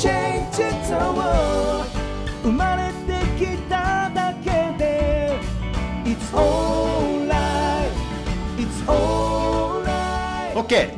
change the world 生まれ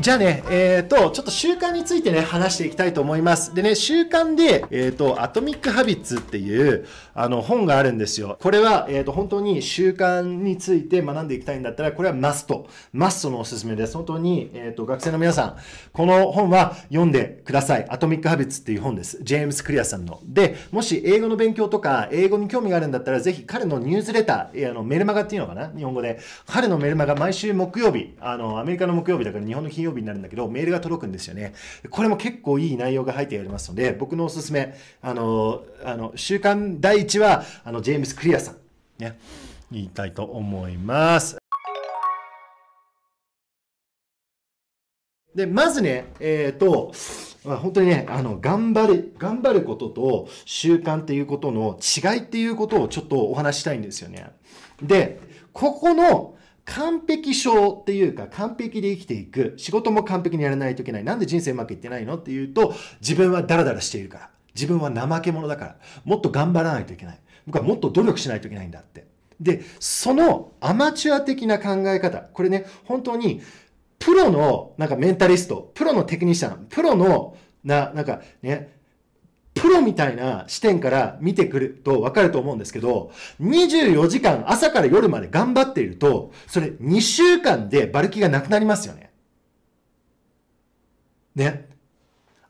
じゃあね、えっ、ー、と、ちょっと習慣についてね、話していきたいと思います。でね、習慣で、えっ、ー、と、アトミック・ハビッツっていう、あの、本があるんですよ。これは、えっ、ー、と、本当に習慣について学んでいきたいんだったら、これはマスト。マストのおすすめです。本当に、えっ、と、学生の皆さん、この本は読んでください。アトミック・ハビッツっていう本です。ジェームス・クリアさんの。で、もし英語の勉強とか、英語に興味があるんだったら、ぜひ彼のニュースレター、あのメルマガっていうのかな日本語で。彼のメルマガ毎週木曜日、あの、アメリカの木曜日だから日本の金曜日になるんだけど、メールが届くんですよね。これも結構いい内容が入っておりますので、僕のおすすめ、あの、あの、週刊第一は、あの、ジェームス・クリアさん、ね、言いたいと思います。で、まずね、えっ、ー、と、まあ、本当にね、あの、頑張る、頑張ることと習慣っていうことの違いっていうことをちょっとお話したいんですよね。で、ここの完璧症っていうか完璧で生きていく。仕事も完璧にやらないといけない。なんで人生うまくいってないのっていうと、自分はダラダラしているから。自分は怠け者だから。もっと頑張らないといけない。僕はもっと努力しないといけないんだって。で、そのアマチュア的な考え方。これね、本当に、プロのなんかメンタリスト、プロのテクニシャン、プロのな、なんかね、プロみたいな視点から見てくるとわかると思うんですけど、24時間朝から夜まで頑張っていると、それ2週間でバルキがなくなりますよね。ね。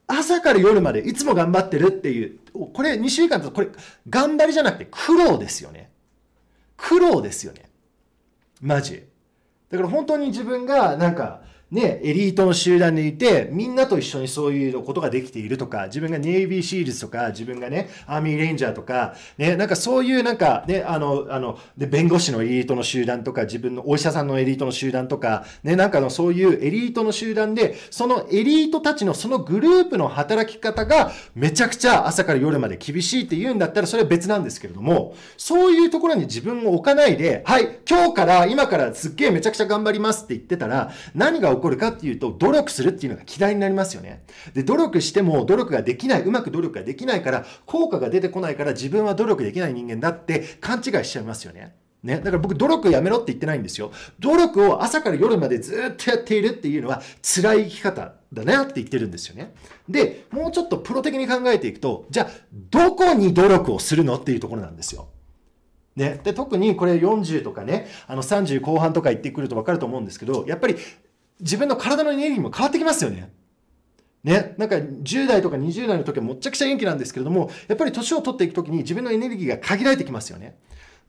朝から夜までいつも頑張ってるっていう、これ2週間とこれ頑張りじゃなくて苦労ですよね。苦労ですよね。マジ。だから本当に自分がなんか、ね、エリートの集団にいて、みんなと一緒にそういうことができているとか、自分がネイビーシールズとか、自分がね、アーミーレンジャーとか、ね、なんかそういうなんかね、あの、あの、で、弁護士のエリートの集団とか、自分のお医者さんのエリートの集団とか、ね、なんかのそういうエリートの集団で、そのエリートたちのそのグループの働き方がめちゃくちゃ朝から夜まで厳しいって言うんだったら、それは別なんですけれども、そういうところに自分を置かないで、はい、今日から、今からすっげえめちゃくちゃ頑張りますって言ってたら、何が起こるかっていうと、努力するっていうのが嫌いになりますよね。で、努力しても努力ができない、うまく努力ができないから、効果が出てこないから自分は努力できない人間だって勘違いしちゃいますよね。ね。だから僕、努力やめろって言ってないんですよ。努力を朝から夜までずっとやっているっていうのは辛い生き方だなって言ってるんですよね。で、もうちょっとプロ的に考えていくと、じゃあ、どこに努力をするのっていうところなんですよ。ね。で、特にこれ40とかね、あの30後半とか言ってくると分かると思うんですけど、やっぱり自分の体のエネルギーも変わってきますよね。ね、なんか10代とか20代の時はもっちゃくちゃ元気なんですけれども、やっぱり年を取っていく時に自分のエネルギーが限られてきますよね。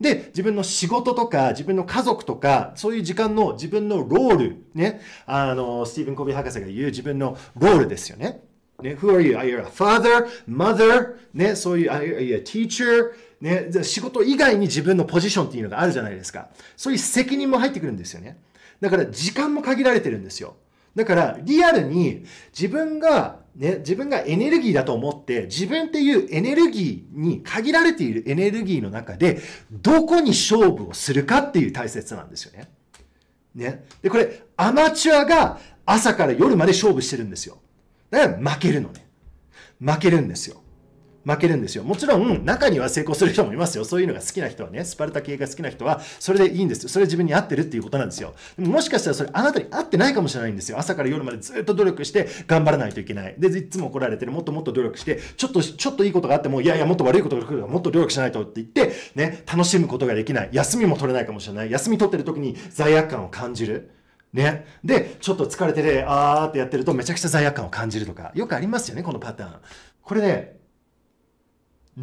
で、自分の仕事とか、自分の家族とか、そういう時間の自分のロール、ね、あの、スティーブン・コビー博士が言う自分のロールですよね。ね、who are you? Are you a father? Mother? ね、そういう、are you a teacher? ね、仕事以外に自分のポジションっていうのがあるじゃないですか。そういう責任も入ってくるんですよね。だから時間も限られてるんですよ。だからリアルに自分がね、自分がエネルギーだと思って、自分っていうエネルギーに限られているエネルギーの中で、どこに勝負をするかっていう大切さなんですよね。ね。で、これ、アマチュアが朝から夜まで勝負してるんですよ。だから負けるのね。負けるんですよ。負けるんですよ。もちろん、中には成功する人もいますよ。そういうのが好きな人はね、スパルタ系が好きな人は、それでいいんですよ。それ自分に合ってるっていうことなんですよ。でももしかしたらそれ、あなたに合ってないかもしれないんですよ。朝から夜までずっと努力して頑張らないといけない。で、いつも怒られてる。もっともっと努力して、ちょっと、ちょっといいことがあっても、いやいや、もっと悪いことが来るから、もっと努力しないとって言って、ね、楽しむことができない。休みも取れないかもしれない。休み取ってる時に罪悪感を感じる。ね。で、ちょっと疲れてて、あーってやってるとめちゃくちゃ罪悪感を感じるとか、よくありますよね、このパターン。これね、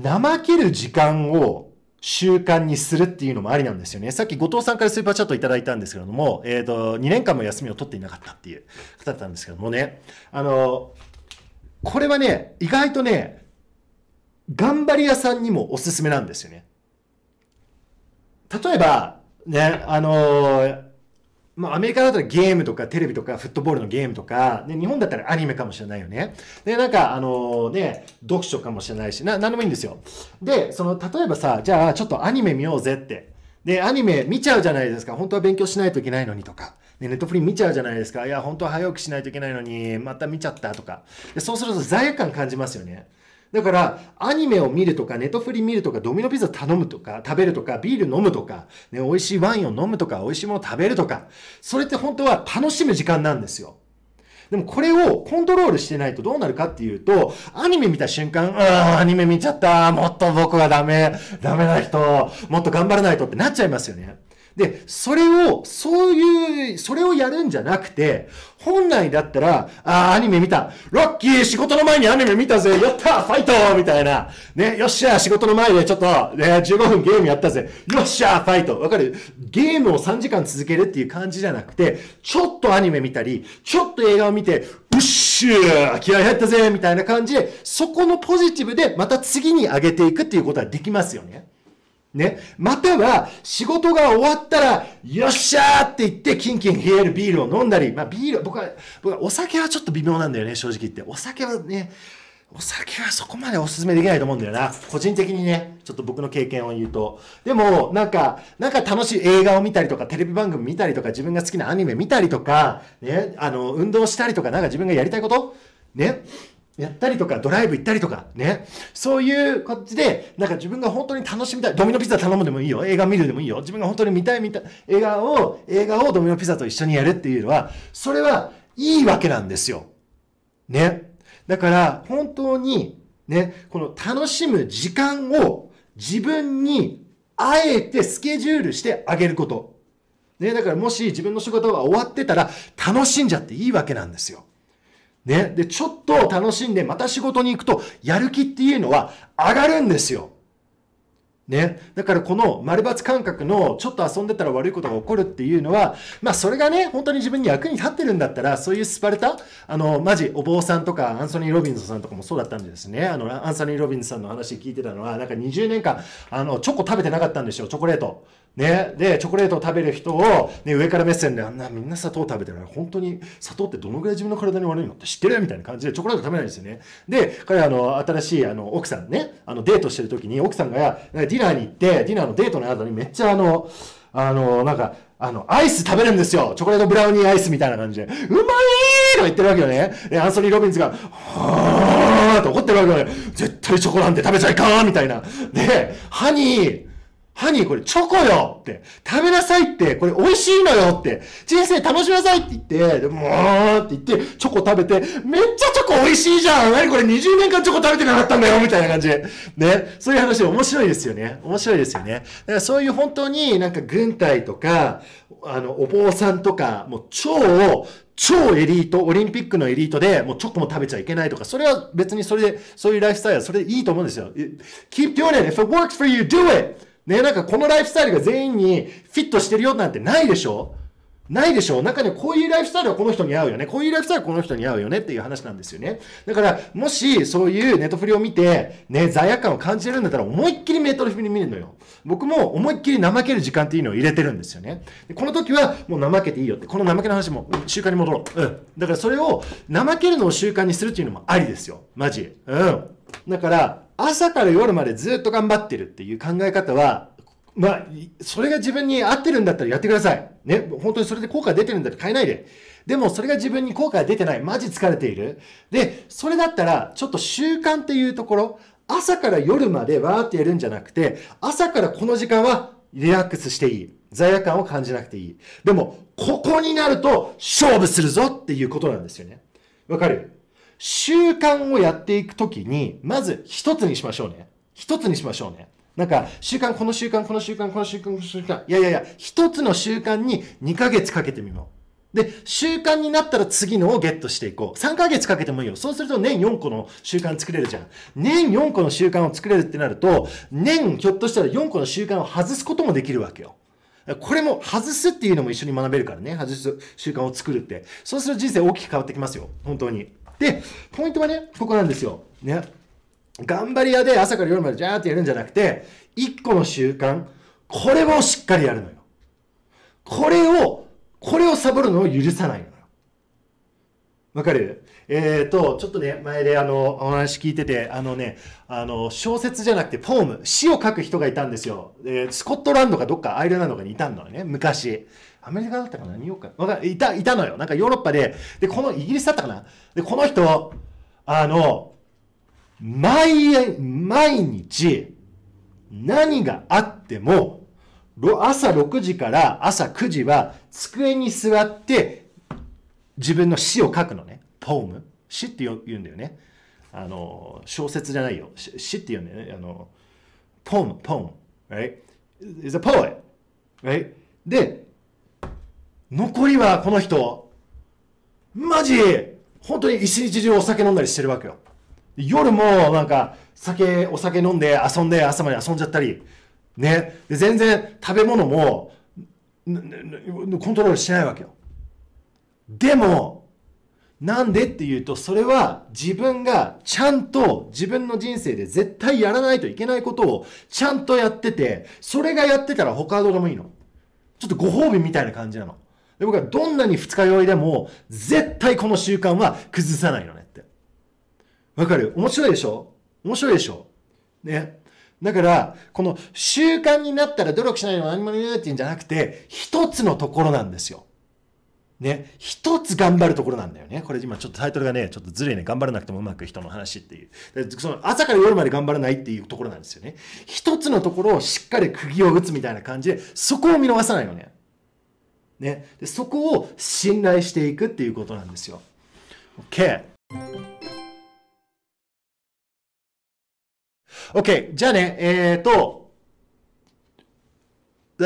怠ける時間を習慣にするっていうのもありなんですよね。さっき後藤さんからスーパーチャットいただいたんですけれども、えっ、ー、と、2年間も休みを取っていなかったっていう方だったんですけどもね、あの、これはね、意外とね、頑張り屋さんにもおすすめなんですよね。例えば、ね、あのまあ、アメリカだったらゲームとかテレビとかフットボールのゲームとか、ね、日本だったらアニメかもしれないよね。で、なんか、あのね、読書かもしれないし、な、でもいいんですよ。で、その、例えばさ、じゃあ、ちょっとアニメ見ようぜって。で、アニメ見ちゃうじゃないですか。本当は勉強しないといけないのにとか。ネットフリ見ちゃうじゃないですか。いや、本当は早起きしないといけないのに、また見ちゃったとか。で、そうすると罪悪感感じますよね。だから、アニメを見るとか、ネトフリ見るとか、ドミノピザ頼むとか、食べるとか、ビール飲むとか、ね、美味しいワインを飲むとか、美味しいもの食べるとか、それって本当は楽しむ時間なんですよ。でもこれをコントロールしてないとどうなるかっていうと、アニメ見た瞬間、ああ、アニメ見ちゃった、もっと僕はダメ、ダメな人、もっと頑張らないとってなっちゃいますよね。で、それを、そういう、それをやるんじゃなくて、本来だったら、ああ、アニメ見た。ロッキー仕事の前にアニメ見たぜ。やったファイトみたいな。ね、よっしゃ仕事の前でちょっと、ね、15分ゲームやったぜ。よっしゃファイトわかるゲームを3時間続けるっていう感じじゃなくて、ちょっとアニメ見たり、ちょっと映画を見て、うっしゅー気合入ったぜみたいな感じで、そこのポジティブでまた次に上げていくっていうことはできますよね。ね。または、仕事が終わったら、よっしゃーって言って、キンキン冷えるビールを飲んだり、まあビール、僕は、僕はお酒はちょっと微妙なんだよね、正直言って。お酒はね、お酒はそこまでお勧めできないと思うんだよな。個人的にね、ちょっと僕の経験を言うと。でも、なんか、なんか楽しい映画を見たりとか、テレビ番組見たりとか、自分が好きなアニメ見たりとか、ね、あの、運動したりとか、なんか自分がやりたいことね。やったりとか、ドライブ行ったりとか、ね。そういうこっちで、なんか自分が本当に楽しみたい。ドミノピザ頼むでもいいよ。映画見るでもいいよ。自分が本当に見たい見たい。映画を、映画をドミノピザと一緒にやるっていうのは、それはいいわけなんですよ。ね。だから、本当に、ね、この楽しむ時間を自分にあえてスケジュールしてあげること。ね、だからもし自分の仕事が終わってたら楽しんじゃっていいわけなんですよ。ね。で、ちょっと楽しんで、また仕事に行くと、やる気っていうのは上がるんですよ。ね。だからこの丸抜感覚のちょっと遊んでたら悪いことが起こるっていうのは、まあそれがね、本当に自分に役に立ってるんだったら、そういうスパルタ、あの、マジお坊さんとかアンソニー・ロビンソンさんとかもそうだったんですね。あの、アンソニー・ロビンソンさんの話聞いてたのは、なんか20年間、あの、チョコ食べてなかったんですよ、チョコレート。ね、でチョコレートを食べる人を、ね、上から目線であんなみんな砂糖食べてるの本当に砂糖ってどのぐらい自分の体に悪いのって知ってるみたいな感じでチョコレート食べないんですよねで彼あの新しいあの奥さんねあのデートしてる時に奥さんがディナーに行ってディナーのデートの後にめっちゃあのあのなんかあのアイス食べるんですよチョコレートブラウニーアイスみたいな感じでうまいーとか言ってるわけよねでアンソニー・ロビンズがはーて怒ってるわけよね絶対チョコなんて食べちゃいかんみたいなで歯にハニーこれチョコよって、食べなさいって、これ美味しいのよって、人生楽しみなさいって言って、でもーって言って、チョコ食べて、めっちゃチョコ美味しいじゃん何これ20年間チョコ食べてなかったんだよみたいな感じ。ね。そういう話面白いですよね。面白いですよね。だからそういう本当になんか軍隊とか、あの、お坊さんとか、もう超、超エリート、オリンピックのエリートで、もうチョコも食べちゃいけないとか、それは別にそれで、そういうライフスタイルはそれでいいと思うんですよ。Keep doing it. If it works for you, do it. ね、なんかこのライフスタイルが全員にフィットしてるよなんてないでしょないでしょ中にはこういうライフスタイルはこの人に合うよね。こういうライフスタイルはこの人に合うよねっていう話なんですよね。だから、もしそういうネットフリを見て、ね、罪悪感を感じてるんだったら思いっきりメートルフリ見るのよ。僕も思いっきり怠ける時間っていうのを入れてるんですよね。この時はもう怠けていいよって。この怠けの話も習慣に戻ろう。うん。だからそれを怠けるのを習慣にするっていうのもありですよ。マジ。うん。だから、朝から夜までずっと頑張ってるっていう考え方は、まあ、それが自分に合ってるんだったらやってください。ね、本当にそれで効果出てるんだったら変えないで。でも、それが自分に効果が出てない。マジ疲れている。で、それだったら、ちょっと習慣っていうところ、朝から夜までわーってやるんじゃなくて、朝からこの時間はリラックスしていい。罪悪感を感じなくていい。でも、ここになると勝負するぞっていうことなんですよね。わかる習慣をやっていくときに、まず一つにしましょうね。一つにしましょうね。なんか、習慣、この習慣、この習慣、この習慣、この習慣。いやいやいや、一つの習慣に2ヶ月かけてみよう。で、習慣になったら次のをゲットしていこう。3ヶ月かけてもいいよ。そうすると年4個の習慣作れるじゃん。年4個の習慣を作れるってなると、年ひょっとしたら4個の習慣を外すこともできるわけよ。これも外すっていうのも一緒に学べるからね。外す習慣を作るって。そうすると人生大きく変わってきますよ。本当に。で、ポイントはね、ここなんですよ。ね。頑張り屋で朝から夜までジャーってやるんじゃなくて、一個の習慣、これをしっかりやるのよ。これを、これをサボるのを許さないのよ。わかるえっ、ー、と、ちょっとね、前であの、お話聞いてて、あのね、あの、小説じゃなくてポーム、詩を書く人がいたんですよ。えー、スコットランドかどっかアイルランドかにいたんだね、昔。アメリカだったかなニューヨークかわかいた、いたのよ。なんかヨーロッパで、で、このイギリスだったかなで、この人、あの、毎、毎日、何があっても、朝6時から朝9時は机に座って自分の詩を書くのね。ポーム。詩って言うんだよね。あの、小説じゃないよ。詩って言うんだよね。あの、ポーム、ポーム。Right? is a poet. Right? で、残りはこの人、マジ、本当に一日中お酒飲んだりしてるわけよ。夜もなんか、酒、お酒飲んで遊んで朝まで遊んじゃったり、ね。で全然食べ物も、コントロールしてないわけよ。でも、なんでっていうと、それは自分がちゃんと自分の人生で絶対やらないといけないことをちゃんとやってて、それがやってたら他はどうでもいいの。ちょっとご褒美みたいな感じなの。で僕はどんなに二日酔いでも、絶対この習慣は崩さないのねって。わかる面白いでしょ面白いでしょね。だから、この習慣になったら努力しないのは何もないっていうんじゃなくて、一つのところなんですよ。ね、一つ頑張るところなんだよね。これ今ちょっとタイトルがね、ちょっとずるいね。頑張らなくてもうまく人の話っていう。その朝から夜まで頑張らないっていうところなんですよね。一つのところをしっかり釘を打つみたいな感じで、そこを見逃さないよね。ね、でそこを信頼していくっていうことなんですよ。OK! OK! じゃあね、えっ、ー、と、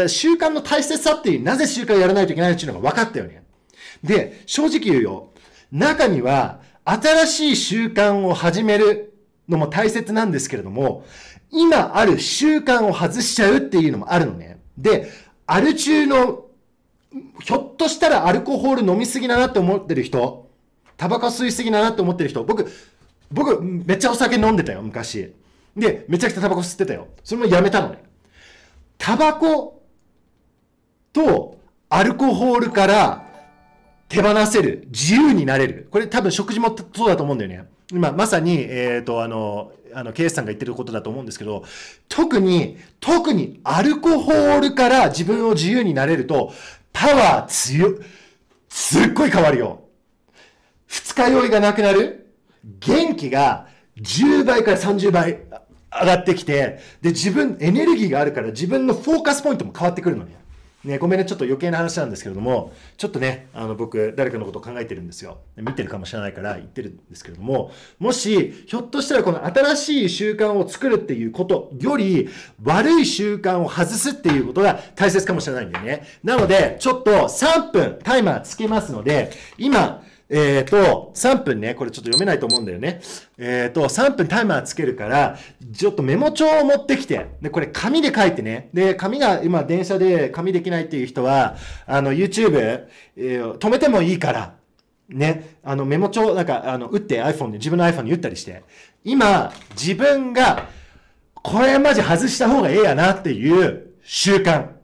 習慣の大切さっていう、なぜ習慣をやらないといけないっていうのが分かったよね。で、正直言うよ。中には、新しい習慣を始めるのも大切なんですけれども、今ある習慣を外しちゃうっていうのもあるのね。で、ある中のひょっとしたらアルコホール飲みすぎだなって思ってる人、タバコ吸いすぎだなって思ってる人、僕、僕、めっちゃお酒飲んでたよ、昔。で、めちゃくちゃタバコ吸ってたよ。それもやめたのね。タバコとアルコホールから手放せる、自由になれる。これ多分食事もそうだと思うんだよね。今、まさに、えっ、ー、と、あの、あの、ケイスさんが言ってることだと思うんですけど、特に、特にアルコホールから自分を自由になれると、パワー強、すっごい変わるよ。二日酔いがなくなる。元気が10倍から30倍上がってきて、で、自分、エネルギーがあるから自分のフォーカスポイントも変わってくるのね。ね、ごめんね、ちょっと余計な話なんですけれども、ちょっとね、あの、僕、誰かのことを考えてるんですよ。見てるかもしれないから言ってるんですけれども、もし、ひょっとしたらこの新しい習慣を作るっていうことより、悪い習慣を外すっていうことが大切かもしれないんだよね。なので、ちょっと3分タイマーつけますので、今、えっ、ー、と、3分ね、これちょっと読めないと思うんだよね。えっ、ー、と、3分タイマーつけるから、ちょっとメモ帳を持ってきて、で、これ紙で書いてね。で、紙が今電車で紙できないっていう人は、あの、YouTube、えー、止めてもいいから、ね、あの、メモ帳、なんか、あの、打って iPhone で、自分の iPhone に打ったりして、今、自分が、これマジ外した方がええやなっていう習慣。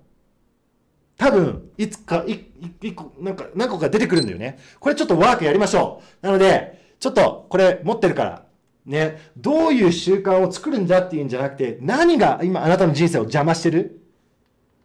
多分、いつか、い、一個、なんか、何個か出てくるんだよね。これちょっとワークやりましょう。なので、ちょっと、これ持ってるから、ね、どういう習慣を作るんだっていうんじゃなくて、何が今あなたの人生を邪魔してる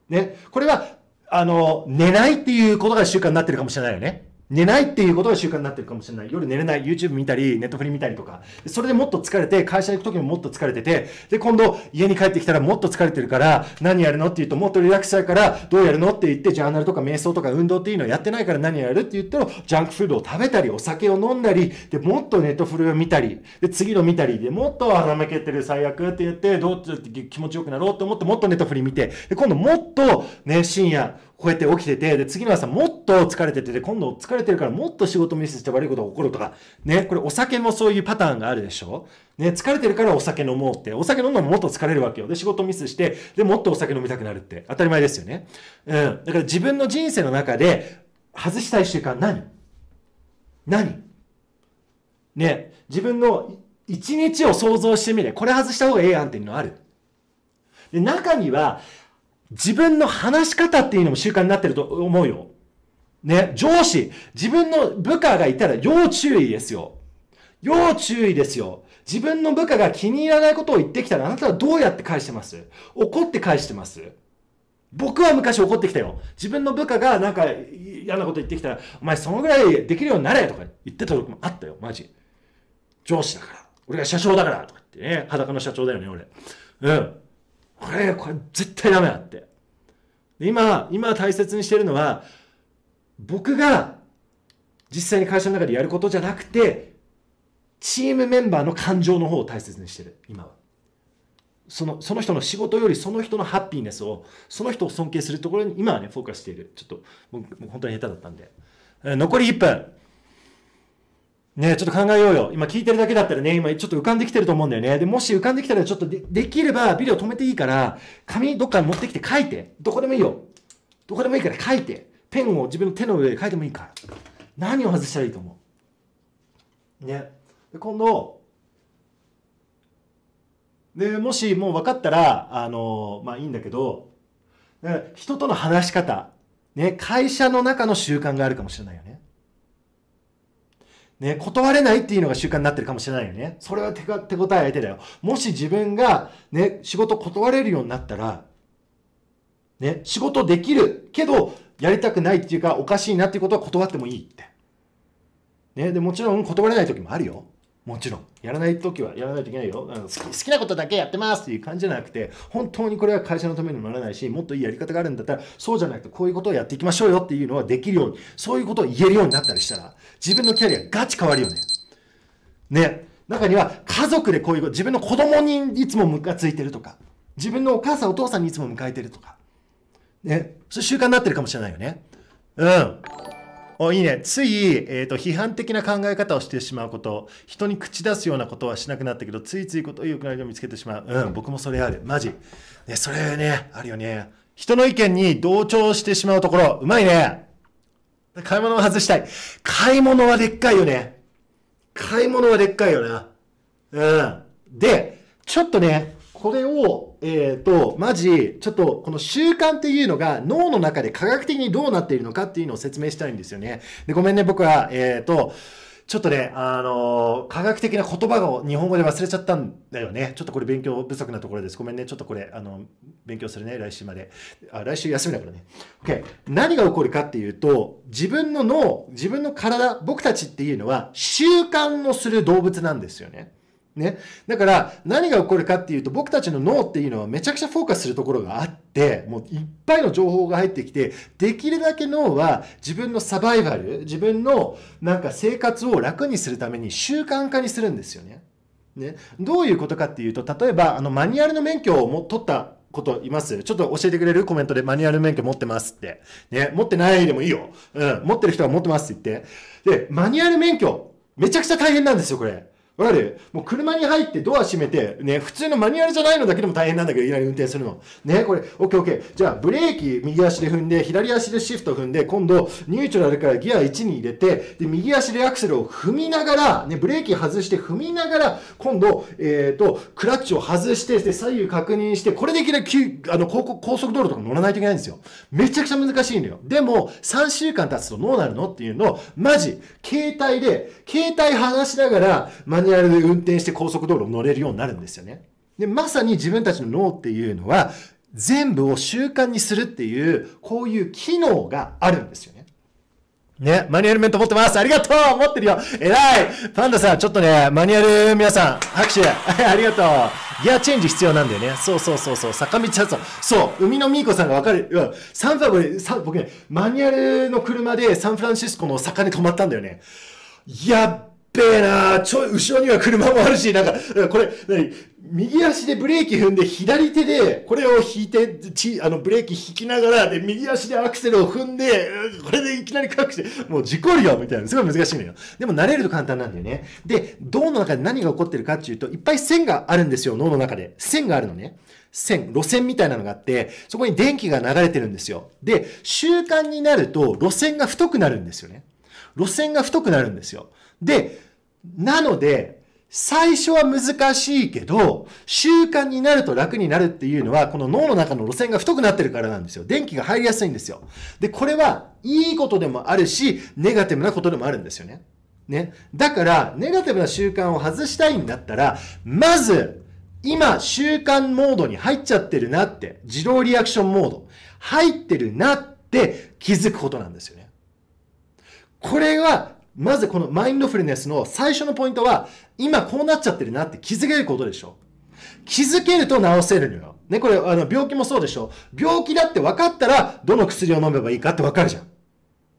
ね、これは、あの、寝ないっていうことが習慣になってるかもしれないよね。寝ないっていうことが習慣になってるかもしれない。夜寝れない。YouTube 見たり、ネットフリ見たりとか。それでもっと疲れて、会社行く時ももっと疲れてて、で、今度家に帰ってきたらもっと疲れてるから、何やるのって言うと、もっとリラックスしたいから、どうやるのって言って、ジャーナルとか瞑想とか運動っていうのやってないから何やるって言ったら、ジャンクフードを食べたり、お酒を飲んだり、で、もっとネットフリを見たり、で、次の見たり、で、もっとらめけてる最悪って言って、どうって気持ちよくなろうと思って、もっとネットフリ見て、で、今度もっとね、深夜、こうやって起きてて、で、次の朝もっと疲れてて、今度疲れてるからもっと仕事ミスして悪いことが起こるとか、ね、これお酒もそういうパターンがあるでしょね、疲れてるからお酒飲もうって、お酒飲んだらもっと疲れるわけよ。で、仕事ミスして、で、もっとお酒飲みたくなるって、当たり前ですよね。うん。だから自分の人生の中で、外したい習慣何何ね、自分の一日を想像してみれ。これ外した方がええやんっていうのある。で、中には、自分の話し方っていうのも習慣になってると思うよ。ね、上司、自分の部下がいたら要注意ですよ。要注意ですよ。自分の部下が気に入らないことを言ってきたらあなたはどうやって返してます怒って返してます僕は昔怒ってきたよ。自分の部下がなんか嫌なこと言ってきたら、お前そのぐらいできるようになれとか言ってた時もあったよ、マジ。上司だから。俺が社長だからとか言ってね。裸の社長だよね、俺。うん。これ、これ絶対ダメだって。今、今大切にしてるのは、僕が実際に会社の中でやることじゃなくて、チームメンバーの感情の方を大切にしてる、今は。そのその人の仕事よりその人のハッピーネスを、その人を尊敬するところに今はね、フォーカスしている。ちょっと、僕、もう本当に下手だったんで。残り1分。ねちょっと考えようよ。今聞いてるだけだったらね、今ちょっと浮かんできてると思うんだよね。で、もし浮かんできたらちょっとでできればビデオ止めていいから、紙どっか持ってきて書いて。どこでもいいよ。どこでもいいから書いて。ペンを自分の手の上で書いてもいいから。何を外したらいいと思うね。で、今度、で、もしもう分かったら、あの、まあいいんだけど、人との話し方、ね、会社の中の習慣があるかもしれないよね。ね、断れないっていうのが習慣になってるかもしれないよね。それは手か手応え相手だよ。もし自分がね、仕事断れるようになったら、ね、仕事できるけど、やりたくないっていうか、おかしいなっていうことは断ってもいいって。ね、で、もちろん断れない時もあるよ。もちろん。やらないときはやらないといけないよ。好き好きなことだけやってますっていう感じじゃなくて、本当にこれは会社のためにもならないし、もっといいやり方があるんだったら、そうじゃなくてこういうことをやっていきましょうよっていうのはできるように、そういうことを言えるようになったりしたら、自分のキャリアガチ変わるよね。ね。中には家族でこういうこと、自分の子供にいつもムカついてるとか、自分のお母さんお父さんにいつも迎えてるとか、ね。それ習慣になってるかもしれないよね。うん。おいいね。つい、えーと、批判的な考え方をしてしまうこと、人に口出すようなことはしなくなったけど、ついついことをよくないを見つけてしまう。うん、僕もそれある。マジ。ね、それね、あるよね。人の意見に同調してしまうところ、うまいね。買い物を外したい。買い物はでっかいよね。買い物はでっかいよな。うん。で、ちょっとね、これをえっ、ー、と、マジ、ちょっとこの習慣っていうのが脳の中で科学的にどうなっているのかっていうのを説明したいんですよね。で、ごめんね、僕は、えっ、ー、と、ちょっとね、あのー、科学的な言葉を日本語で忘れちゃったんだよね。ちょっとこれ勉強不足なところです。ごめんね。ちょっとこれ、あの、勉強するね。来週まで。あ、来週休みだからね。OK。何が起こるかっていうと、自分の脳、自分の体、僕たちっていうのは習慣のする動物なんですよね。ね。だから、何が起こるかっていうと、僕たちの脳っていうのはめちゃくちゃフォーカスするところがあって、もういっぱいの情報が入ってきて、できるだけ脳は自分のサバイバル、自分のなんか生活を楽にするために習慣化にするんですよね。ね。どういうことかっていうと、例えば、あの、マニュアルの免許をも取ったこといますちょっと教えてくれるコメントでマニュアル免許持ってますって。ね、持ってないでもいいよ。うん、持ってる人は持ってますって言って。で、マニュアル免許、めちゃくちゃ大変なんですよ、これ。わかるもう車に入ってドア閉めて、ね、普通のマニュアルじゃないのだけでも大変なんだけど、いきなり運転するの。ね、これ、オッケーオッケー。じゃあ、ブレーキ右足で踏んで、左足でシフト踏んで、今度、ニュートラルからギア1に入れて、で、右足でアクセルを踏みながら、ね、ブレーキ外して踏みながら、今度、えっ、ー、と、クラッチを外して、で、左右確認して、これでいきなり、あの、高高速道路とか乗らないといけないんですよ。めちゃくちゃ難しいのよ。でも、3週間経つとどうなるのっていうのを、マジ、携帯で、携帯離しながら、マニニュアルで運転して高速道路を乗れるようになるんですよね。で、まさに自分たちの脳っていうのは、全部を習慣にするっていう、こういう機能があるんですよね。ね、マニュアルメント持ってます。ありがとう持ってるよ偉いパンダさん、ちょっとね、マニュアル皆さん、拍手 ありがとうギアチェンジ必要なんだよね。そうそうそうそう、坂道発音。そう、海のみーこさんがわかる。うん、サンフラブ、サ僕ね、マニュアルの車でサンフランシスコの坂に止まったんだよね。やっべえなちょ後ろには車もあるし、なんか、これ、何右足でブレーキ踏んで、左手で、これを引いて、ち、あの、ブレーキ引きながら、で、右足でアクセルを踏んで、これでいきなり隠して、もう事故るよみたいな。すごい難しいのよ。でも慣れると簡単なんだよね。で、脳の中で何が起こってるかっていうと、いっぱい線があるんですよ、脳の中で。線があるのね。線、路線みたいなのがあって、そこに電気が流れてるんですよ。で、習慣になると、路線が太くなるんですよね。路線が太くなるんですよ。で、なので、最初は難しいけど、習慣になると楽になるっていうのは、この脳の中の路線が太くなってるからなんですよ。電気が入りやすいんですよ。で、これはいいことでもあるし、ネガティブなことでもあるんですよね。ね。だから、ネガティブな習慣を外したいんだったら、まず、今、習慣モードに入っちゃってるなって、自動リアクションモード、入ってるなって気づくことなんですよね。これはまずこのマインドフルネスの最初のポイントは、今こうなっちゃってるなって気づけることでしょ。気づけると治せるのよ。ね、これ、あの、病気もそうでしょ。病気だって分かったら、どの薬を飲めばいいかって分かるじゃん。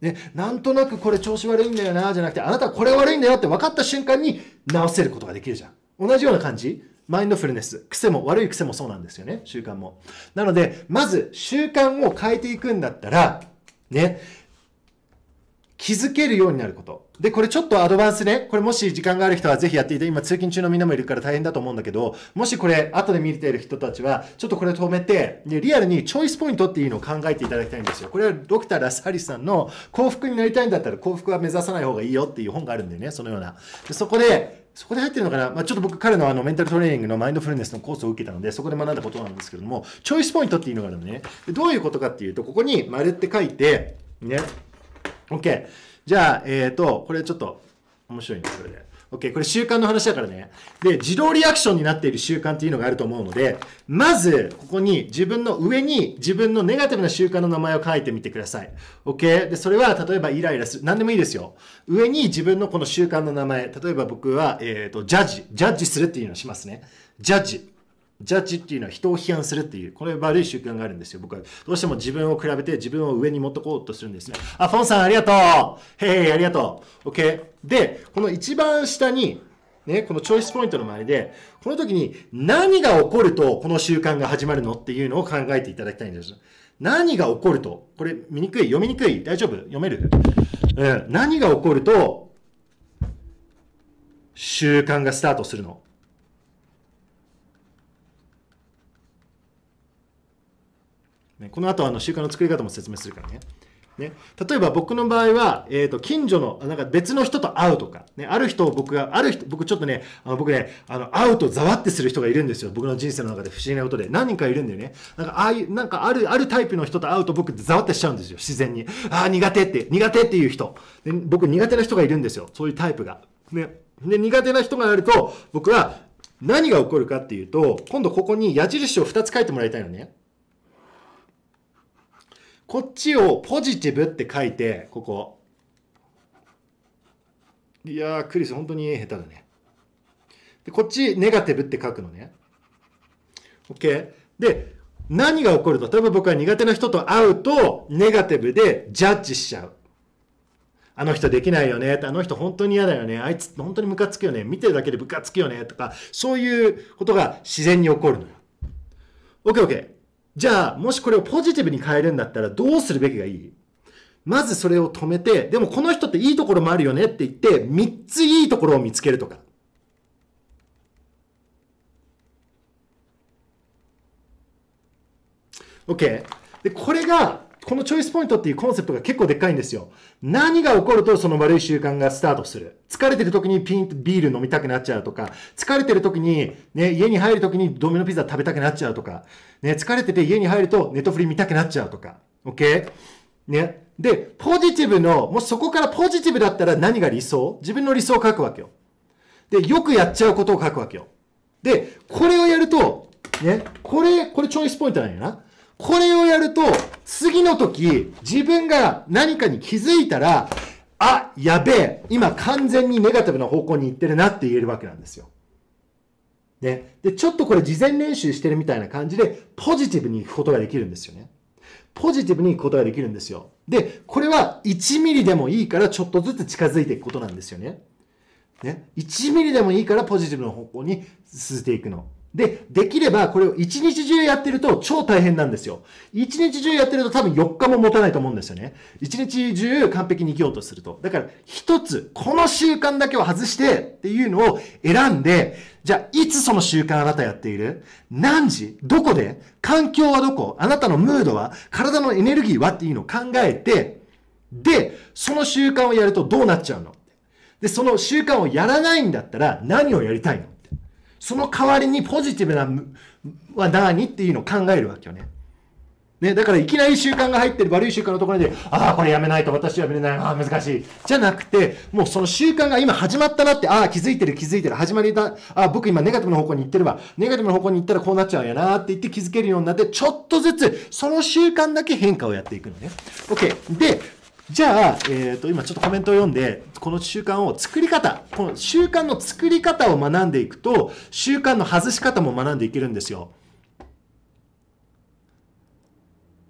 ね、なんとなくこれ調子悪いんだよな、じゃなくて、あなたこれ悪いんだよって分かった瞬間に治せることができるじゃん。同じような感じマインドフルネス。癖も、悪い癖もそうなんですよね。習慣も。なので、まず習慣を変えていくんだったら、ね、気づけるようになること。で、これちょっとアドバンスね、これもし時間がある人はぜひやっていて、今通勤中のみんなもいるから大変だと思うんだけど、もしこれ後で見ている人たちは、ちょっとこれ止めて、でリアルにチョイスポイントっていうのを考えていただきたいんですよ。これはドクター・ラス・ハリスさんの幸福になりたいんだったら幸福は目指さない方がいいよっていう本があるんでね、そのような。でそこで、そこで入ってるのかな、まあ、ちょっと僕、彼のあのメンタルトレーニングのマインドフルネスのコースを受けたので、そこで学んだことなんですけども、チョイスポイントっていうのがあるのね。どういうことかっていうと、ここに丸って書いて、ね、OK。じゃあ、えっ、ー、と、これちょっと面白いね、これで。OK、これ習慣の話だからね。で、自動リアクションになっている習慣っていうのがあると思うので、まず、ここに自分の上に自分のネガティブな習慣の名前を書いてみてください。OK? で、それは例えばイライラする。何でもいいですよ。上に自分のこの習慣の名前。例えば僕は、えっ、ー、と、ジャッジ。ジャッジするっていうのをしますね。ジャッジ。ジャッジっていうのは人を批判するっていう、これ悪い習慣があるんですよ。僕はどうしても自分を比べて自分を上に持ってこうとするんですね。あ、フォンさんありがとうへい、ありがとう !OK。で、この一番下に、ね、このチョイスポイントの周りで、この時に何が起こるとこの習慣が始まるのっていうのを考えていただきたいんです。何が起こると、これ見にくい読みにくい大丈夫読めるうん。何が起こると、習慣がスタートするのね、この後あの習慣の作り方も説明するからね。ね、例えば僕の場合は、えー、と近所のなんか別の人と会うとか、ね、ある人を僕がある人僕ちょっとねあの僕ねあの会うとざわってする人がいるんですよ僕の人生の中で不思議なことで何人かいるんだよねなんかああいうなんかあるあるタイプの人と会うと僕ざわってしちゃうんですよ自然にああ苦手って苦手っていう人で僕苦手な人がいるんですよそういうタイプが、ね、で苦手な人がやると僕は何が起こるかっていうと今度ここに矢印を2つ書いてもらいたいのねこっちをポジティブって書いて、ここ。いやー、クリス、本当に下手だね。で、こっちネガティブって書くのね。OK? で、何が起こると、例えば僕は苦手な人と会うと、ネガティブでジャッジしちゃう。あの人できないよね、あの人本当に嫌だよね、あいつ本当にムカつくよね、見てるだけでムカつくよね、とか、そういうことが自然に起こるのよ。OKOK、OK OK。じゃあ、もしこれをポジティブに変えるんだったらどうするべきがいいまずそれを止めて、でもこの人っていいところもあるよねって言って、3ついいところを見つけるとか。OK。で、これがこのチョイスポイントっていうコンセプトが結構でっかいんですよ。何が起こるとその悪い習慣がスタートする。疲れてる時にピンとビール飲みたくなっちゃうとか、疲れてる時に、ね、家に入る時にドミノピザ食べたくなっちゃうとか、ね、疲れてて家に入るとネットフリ見たくなっちゃうとか。OK? ね。で、ポジティブの、もしそこからポジティブだったら何が理想自分の理想を書くわけよ。で、よくやっちゃうことを書くわけよ。で、これをやると、ね、これ、これチョイスポイントなんやな。これをやると、次の時、自分が何かに気づいたら、あ、やべえ、今完全にネガティブな方向に行ってるなって言えるわけなんですよ。ね。で、ちょっとこれ事前練習してるみたいな感じで、ポジティブに行くことができるんですよね。ポジティブに行くことができるんですよ。で、これは1ミリでもいいからちょっとずつ近づいていくことなんですよね。ね。1ミリでもいいからポジティブの方向に進んでいくの。で、できればこれを一日中やってると超大変なんですよ。一日中やってると多分4日も持たないと思うんですよね。一日中完璧に生きようとすると。だから一つ、この習慣だけを外してっていうのを選んで、じゃあいつその習慣あなたやっている何時どこで環境はどこあなたのムードは体のエネルギーはっていうのを考えて、で、その習慣をやるとどうなっちゃうので、その習慣をやらないんだったら何をやりたいのその代わりにポジティブなは何っていうのを考えるわけよね。ね、だからいきなり習慣が入ってる悪い習慣のところで、ああ、これやめないと私はやめれない、ああ、難しい。じゃなくて、もうその習慣が今始まったなって、ああ、気づいてる気づいてる、始まりだ、ああ、僕今ネガティブの方向に行ってれば、ネガティブの方向に行ったらこうなっちゃうんやなって言って気づけるようになって、ちょっとずつその習慣だけ変化をやっていくのね。OK。で、じゃあ、えっ、ー、と、今ちょっとコメントを読んで、この習慣を作り方、この習慣の作り方を学んでいくと、習慣の外し方も学んでいけるんですよ。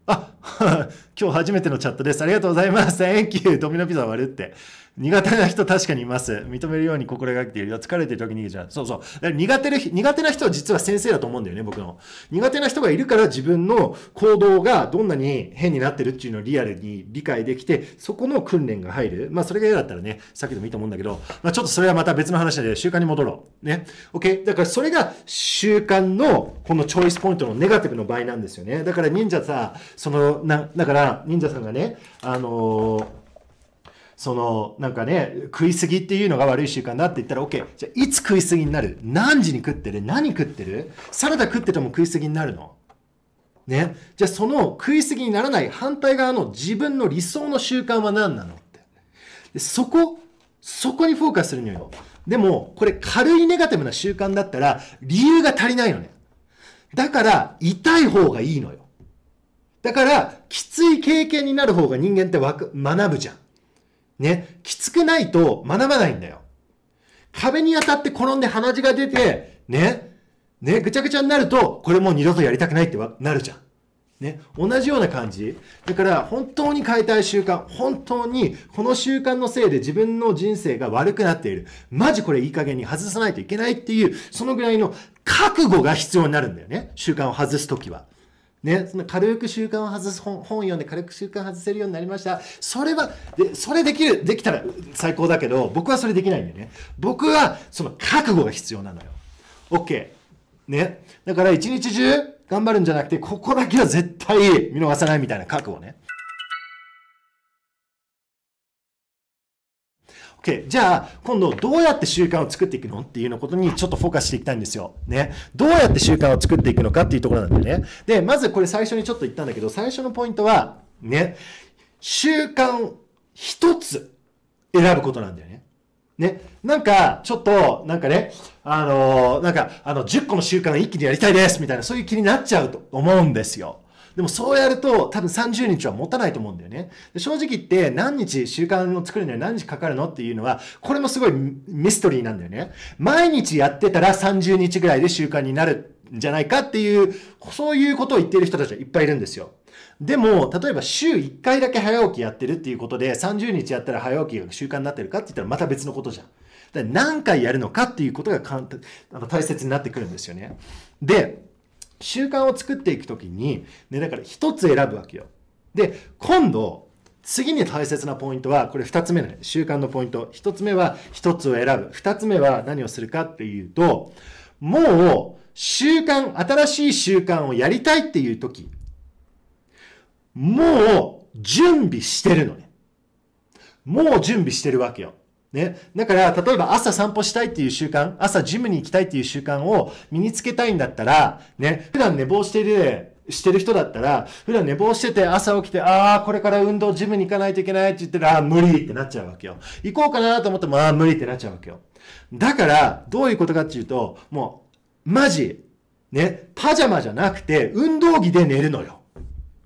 あ、今日初めてのチャットです。ありがとうございます。Thank you. ドミノピザ割るって。苦手な人確かにいます。認めるように心がけているよ。疲れてる時にじゃん。そうそう。苦手苦手な人は実は先生だと思うんだよね、僕の。苦手な人がいるから自分の行動がどんなに変になってるっていうのをリアルに理解できて、そこの訓練が入る。まあ、それが嫌だったらね、さっきでもいいと思うんだけど、まあ、ちょっとそれはまた別の話で習慣に戻ろう。ね。OK。だからそれが習慣のこのチョイスポイントのネガティブの場合なんですよね。だから忍者さ、その、な、だから忍者さんがね、あのーそのなんかね食いすぎっていうのが悪い習慣だって言ったら OK じゃあいつ食いすぎになる何時に食ってる何食ってるサラダ食ってても食いすぎになるのねじゃあその食いすぎにならない反対側の自分の理想の習慣は何なのってでそこそこにフォーカスするのよでもこれ軽いネガティブな習慣だったら理由が足りないのねだから痛い方がいいのよだからきつい経験になる方が人間って学ぶじゃんね、きつくないと学ばないんだよ。壁に当たって転んで鼻血が出て、ね、ね、ぐちゃぐちゃになると、これもう二度とやりたくないってなるじゃん。ね、同じような感じ。だから本当に変えたい習慣、本当にこの習慣のせいで自分の人生が悪くなっている。マジこれいい加減に外さないといけないっていう、そのぐらいの覚悟が必要になるんだよね。習慣を外すときは。ね、その軽く習慣を外す本本読んで軽く習慣外せるようになりましたそれはでそれできるできたら最高だけど僕はそれできないんでね僕はその覚悟が必要なのよ OK ねだから一日中頑張るんじゃなくてここだけは絶対見逃さないみたいな覚悟ね OK。じゃあ、今度どうやって習慣を作っていくのっていうのことにちょっとフォーカスしていきたいんですよ。ね。どうやって習慣を作っていくのかっていうところなんでね。で、まずこれ最初にちょっと言ったんだけど、最初のポイントは、ね、習慣一つ選ぶことなんだよね。ね。なんか、ちょっと、なんかね、あのー、なんか、あの、10個の習慣一気にやりたいですみたいな、そういう気になっちゃうと思うんですよ。でもそうやると多分30日は持たないと思うんだよね。で正直言って何日習慣を作るのに何日かかるのっていうのは、これもすごいミステリーなんだよね。毎日やってたら30日ぐらいで習慣になるんじゃないかっていう、そういうことを言っている人たちはいっぱいいるんですよ。でも、例えば週1回だけ早起きやってるっていうことで、30日やったら早起きが習慣になってるかって言ったらまた別のことじゃん。何回やるのかっていうことが大切になってくるんですよね。で、習慣を作っていくときに、ね、だから一つ選ぶわけよ。で、今度、次に大切なポイントは、これ二つ目ね、習慣のポイント。一つ目は一つを選ぶ。二つ目は何をするかっていうと、もう習慣、新しい習慣をやりたいっていうとき、もう準備してるのね。もう準備してるわけよ。ね、だから例えば朝散歩したいっていう習慣朝ジムに行きたいっていう習慣を身につけたいんだったら、ね、普段寝坊しているしてる人だったら、普段寝坊してて朝起きて、ああ、これから運動、ジムに行かないといけないって言ったら、ああ、無理ってなっちゃうわけよ。行こうかなと思っても、ああ、無理ってなっちゃうわけよ。だから、どういうことかっていうと、もう、マジ、ね、パジャマじゃなくて、運動着で寝るのよ。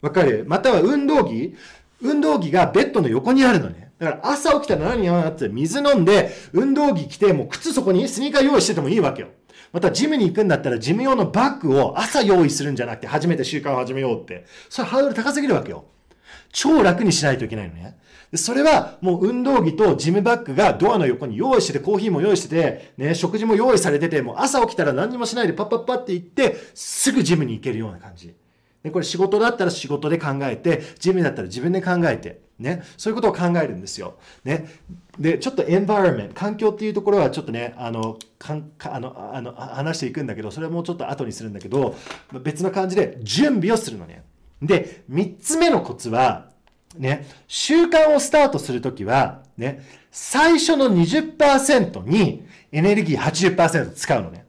わかるまたは運動着運動着がベッドの横にあるのね。だから朝起きたら何やなって水飲んで、運動着着て、もう靴そこにスニーカー用意しててもいいわけよ。またジムに行くんだったらジム用のバッグを朝用意するんじゃなくて初めて習慣を始めようって。それハードル高すぎるわけよ。超楽にしないといけないのね。でそれはもう運動着とジムバッグがドアの横に用意してて、コーヒーも用意してて、ね、食事も用意されてて、もう朝起きたら何にもしないでパッパッパって行って、すぐジムに行けるような感じ。で、これ仕事だったら仕事で考えて、ジムだったら自分で考えて。ね、そういうことを考えるんですよ。ね、で、ちょっとエンバイロメント、環境っていうところはちょっとね、あの、かんあのあの話していくんだけど、それはもうちょっと後にするんだけど、別の感じで準備をするのね。で、3つ目のコツは、ね、習慣をスタートするときは、ね、最初の20%にエネルギー80%使うのね。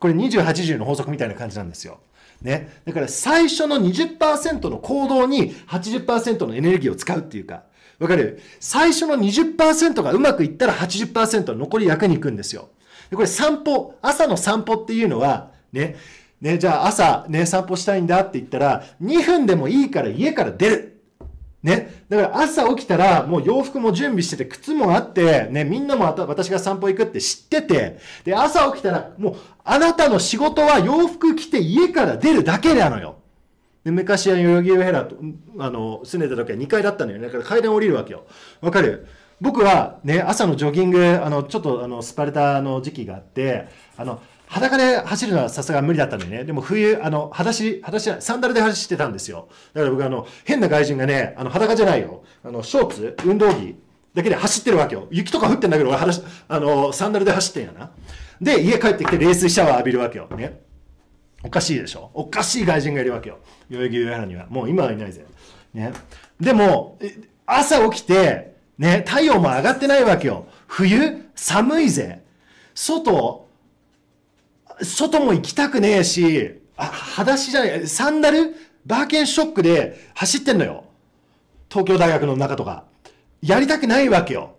これ20、80の法則みたいな感じなんですよ。ね。だから最初の20%の行動に80%のエネルギーを使うっていうか、わかる最初の20%がうまくいったら80%は残り役に行くんですよ。で、これ散歩、朝の散歩っていうのは、ね、ね、じゃあ朝ね、散歩したいんだって言ったら、2分でもいいから家から出る。ね。だから朝起きたら、もう洋服も準備してて、靴もあって、ね、みんなも私が散歩行くって知ってて、で、朝起きたら、もう、あなたの仕事は洋服着て家から出るだけなのよ。で、昔は代々木上原と、あの、住んでた時は2階だったのよ、ね。だから階段降りるわけよ。わかる僕はね、朝のジョギング、あの、ちょっとあの、スパルタの時期があって、あの、裸で走るのはさすが無理だったんでね。でも冬、あの、裸足、裸足、サンダルで走ってたんですよ。だから僕あの、変な外人がね、あの、裸じゃないよ。あの、ショーツ、運動着だけで走ってるわけよ。雪とか降ってんだけど、俺裸あの、サンダルで走ってんやな。で、家帰ってきて冷水シャワー浴びるわけよ。ね。おかしいでしょおかしい外人がいるわけよ。代々木上原には。もう今はいないぜ。ね。でも、朝起きて、ね、太陽も上がってないわけよ。冬、寒いぜ。外、外も行きたくねえし、あ、裸足じゃない、サンダルバーケンショックで走ってんのよ。東京大学の中とか。やりたくないわけよ。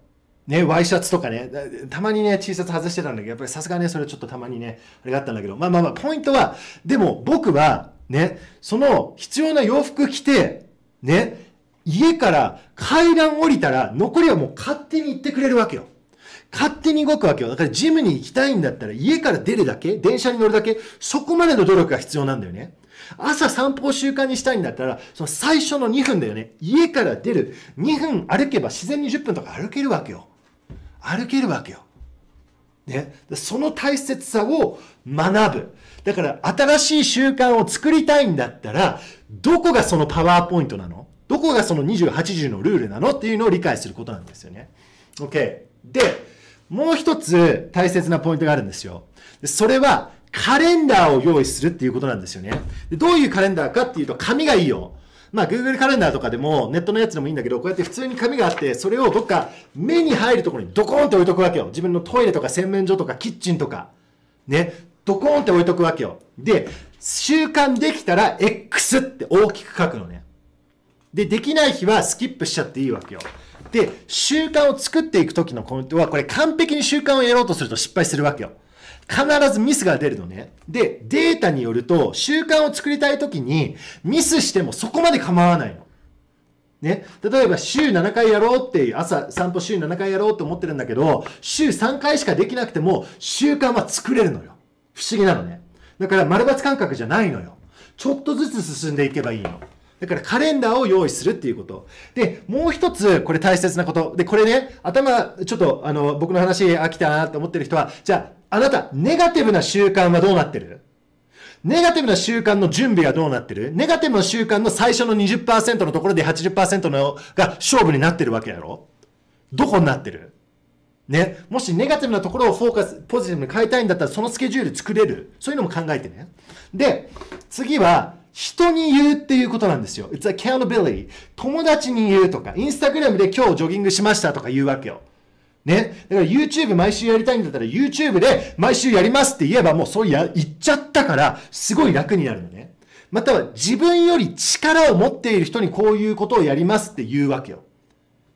ね、ワイシャツとかね、たまにね、T シャツ外してたんだけど、やっぱりさすがね、それちょっとたまにね、あれがあったんだけど、まあまあまあ、ポイントは、でも僕は、ね、その必要な洋服着て、ね、家から階段降りたら、残りはもう勝手に行ってくれるわけよ。勝手に動くわけよ。だからジムに行きたいんだったら家から出るだけ、電車に乗るだけ、そこまでの努力が必要なんだよね。朝散歩を習慣にしたいんだったら、その最初の2分だよね。家から出る。2分歩けば自然に10分とか歩けるわけよ。歩けるわけよ。ね。その大切さを学ぶ。だから新しい習慣を作りたいんだったら、どこがそのパワーポイントなのどこがその20、80のルールなのっていうのを理解することなんですよね。OK。で、もう一つ大切なポイントがあるんですよ。それはカレンダーを用意するっていうことなんですよね。でどういうカレンダーかっていうと紙がいいよ。まあ Google カレンダーとかでもネットのやつでもいいんだけど、こうやって普通に紙があって、それをどっか目に入るところにドコーンって置いとくわけよ。自分のトイレとか洗面所とかキッチンとか。ね。ドコーンって置いとくわけよ。で、習慣できたら X って大きく書くのね。で、できない日はスキップしちゃっていいわけよ。で、習慣を作っていくときのコメントは、これ完璧に習慣をやろうとすると失敗するわけよ。必ずミスが出るのね。で、データによると、習慣を作りたいときに、ミスしてもそこまで構わないの。ね。例えば、週7回やろうっていう、朝散歩週7回やろうと思ってるんだけど、週3回しかできなくても、習慣は作れるのよ。不思議なのね。だから、丸抜感覚じゃないのよ。ちょっとずつ進んでいけばいいの。だからカレンダーを用意するっていうこと。で、もう一つ、これ大切なこと。で、これね、頭、ちょっと、あの、僕の話飽きたなと思ってる人は、じゃあ、あなた、ネガティブな習慣はどうなってるネガティブな習慣の準備はどうなってるネガティブな習慣の最初の20%のところで80%のが勝負になってるわけやろどこになってるね。もしネガティブなところをフォーカス、ポジティブに変えたいんだったらそのスケジュール作れるそういうのも考えてね。で、次は、人に言うっていうことなんですよ。It's accountability. 友達に言うとか、インスタグラムで今日ジョギングしましたとか言うわけよ。ね。だから YouTube 毎週やりたいんだったら YouTube で毎週やりますって言えばもうそうや、言っちゃったから、すごい楽になるのね。または自分より力を持っている人にこういうことをやりますって言うわけよ。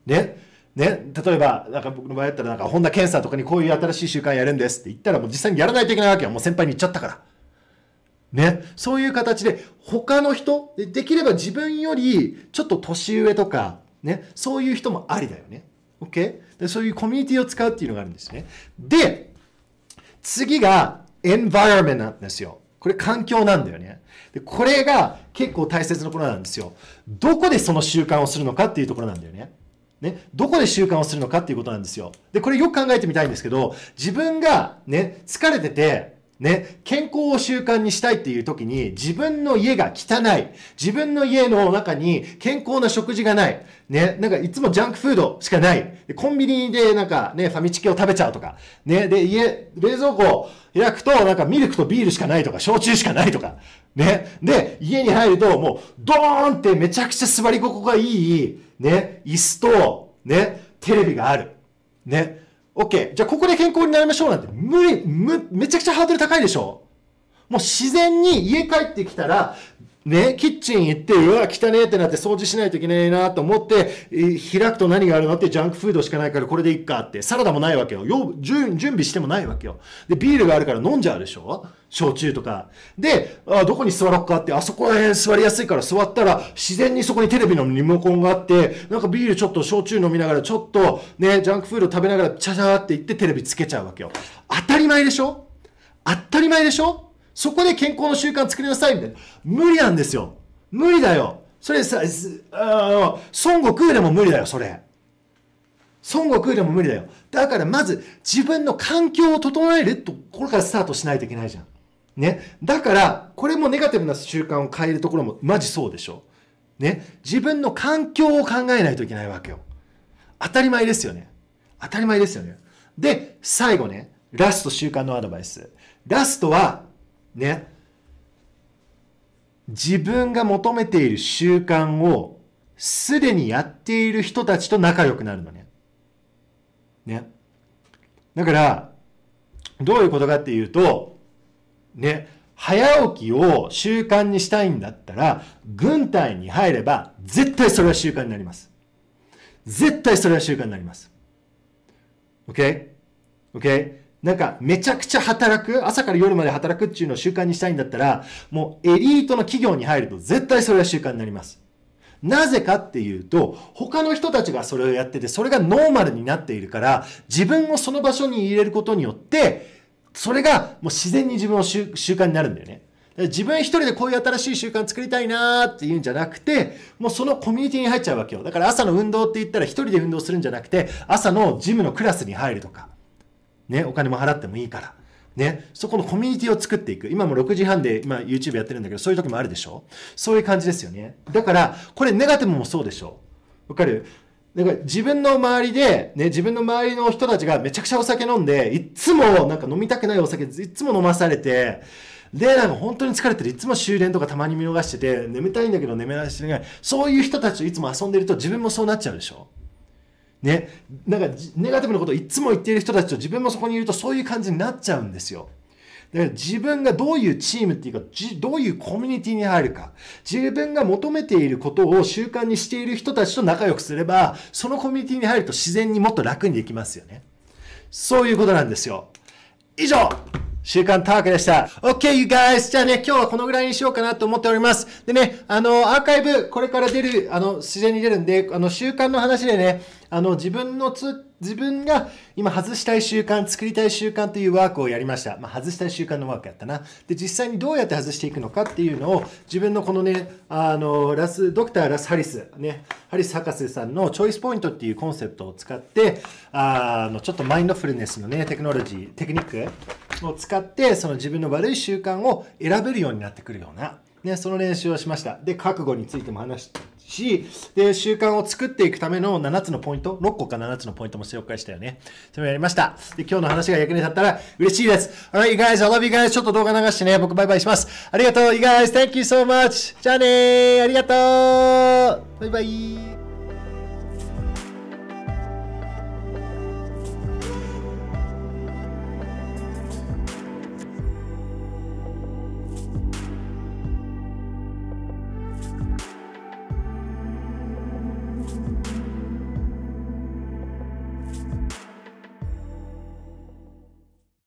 ね。ね、例えば、なんか僕の場合だったら、なんか、本田健さんとかにこういう新しい習慣やるんですって言ったら、もう実際にやらないといけないわけよ。もう先輩に言っちゃったから。ね、そういう形で他の人、できれば自分よりちょっと年上とか、ね、そういう人もありだよね。OK? でそういうコミュニティを使うっていうのがあるんですね。で、次が environment なんですよ。これ環境なんだよね。で、これが結構大切なことなんですよ。どこでその習慣をするのかっていうところなんだよね。ね、どこで習慣をするのかっていうことなんですよ。で、これよく考えてみたいんですけど、自分がね、疲れてて、ね、健康を習慣にしたいっていう時に、自分の家が汚い。自分の家の中に健康な食事がない。ね、なんかいつもジャンクフードしかない。コンビニでなんかね、ファミチキを食べちゃうとか。ね、で、家、冷蔵庫開くとなんかミルクとビールしかないとか、焼酎しかないとか。ね、で、家に入るともうドーンってめちゃくちゃ座り心がいい、ね、椅子と、ね、テレビがある。ね、OK。じゃあここで健康になりましょうなんて無理、む、めちゃくちゃハードル高いでしょもう自然に家帰ってきたら、ね、キッチン行って、うわ、汚ねえってなって掃除しないといけないなと思って、開くと何があるのってジャンクフードしかないからこれでいっかって、サラダもないわけよ。準備してもないわけよ。で、ビールがあるから飲んじゃうでしょ焼酎とか。で、あどこに座ろうかって、あそこら辺座りやすいから座ったら、自然にそこにテレビのリモコンがあって、なんかビールちょっと焼酎飲みながら、ちょっとね、ジャンクフード食べながら、チャチャって言ってテレビつけちゃうわけよ。当たり前でしょ当たり前でしょそこで健康の習慣作りなさい、みたいな。無理なんですよ。無理だよ。それさ、あ孫悟空でも無理だよ、それ。孫悟空でも無理だよ。だからまず自分の環境を整えるところからスタートしないといけないじゃん。ね。だから、これもネガティブな習慣を変えるところもマジそうでしょ。ね。自分の環境を考えないといけないわけよ。当たり前ですよね。当たり前ですよね。で、最後ね。ラスト習慣のアドバイス。ラストは、ね。自分が求めている習慣をすでにやっている人たちと仲良くなるのね。ね。だから、どういうことかっていうと、ね、早起きを習慣にしたいんだったら、軍隊に入れば、絶対それは習慣になります。絶対それは習慣になります。OK?OK?、o k o k なんか、めちゃくちゃ働く、朝から夜まで働くっていうのを習慣にしたいんだったら、もうエリートの企業に入ると絶対それは習慣になります。なぜかっていうと、他の人たちがそれをやってて、それがノーマルになっているから、自分をその場所に入れることによって、それがもう自然に自分を習慣になるんだよね。自分一人でこういう新しい習慣作りたいなーっていうんじゃなくて、もうそのコミュニティに入っちゃうわけよ。だから朝の運動って言ったら一人で運動するんじゃなくて、朝のジムのクラスに入るとか、ね、お金も払ってもいいから。ね、そこのコミュニティを作っていく。今も6時半で今 YouTube やってるんだけど、そういう時もあるでしょそういう感じですよね。だから、これネガティブもそうでしょわかるなんか自分の周りで、ね、自分の周りの人たちがめちゃくちゃお酒飲んで、いつもなんか飲みたくないお酒、いつも飲まされて、で、なんか本当に疲れてる、いつも終電とかたまに見逃してて、眠たいんだけど眠らしてない。そういう人たちといつも遊んでると自分もそうなっちゃうでしょね。なんかネガティブなことをいつも言っている人たちと自分もそこにいるとそういう感じになっちゃうんですよ。だから自分がどういうチームっていうか、どういうコミュニティに入るか、自分が求めていることを習慣にしている人たちと仲良くすれば、そのコミュニティに入ると自然にもっと楽にできますよね。そういうことなんですよ。以上週刊タークでした。OK, you guys! じゃあね、今日はこのぐらいにしようかなと思っております。でね、あの、アーカイブ、これから出る、あの、自然に出るんで、あの、週刊の話でね、あの、自分のつ、自分が今外したい習慣、作りたい習慣というワークをやりました。まあ、外したい習慣のワークやったな。で、実際にどうやって外していくのかっていうのを、自分のこのね、あの、ラス、ドクターラス・ハリス、ね、ハリス博士さんのチョイスポイントっていうコンセプトを使って、あの、ちょっとマインドフルネスのね、テクノロジー、テクニックを使ってその自分の悪い習慣を選べるようになってくるような、ね、その練習をしました。で覚悟についても話してし、で、習慣を作っていくための7つのポイント、6個か7つのポイントも紹介したよね。それをやりました。で、今日の話が役に立ったら嬉しいです。Alright, you guys, I love you guys. ちょっと動画流してね、僕バイバイします。ありがとう、you guys. Thank you so much. じゃあねー。ありがとう。バイバイ。